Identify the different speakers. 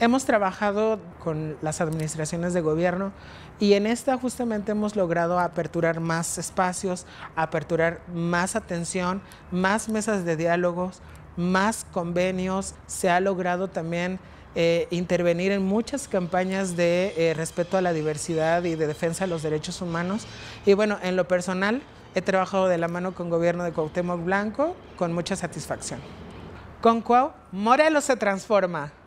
Speaker 1: hemos trabajado con las administraciones de gobierno y en esta justamente hemos logrado aperturar más espacios, aperturar más atención, más mesas de diálogos, más convenios. Se ha logrado también eh, intervenir en muchas campañas de eh, respeto a la diversidad y de defensa de los derechos humanos. Y bueno, en lo personal he trabajado de la mano con gobierno de Cuauhtémoc Blanco con mucha satisfacción. Con Cuau, Morelos se transforma.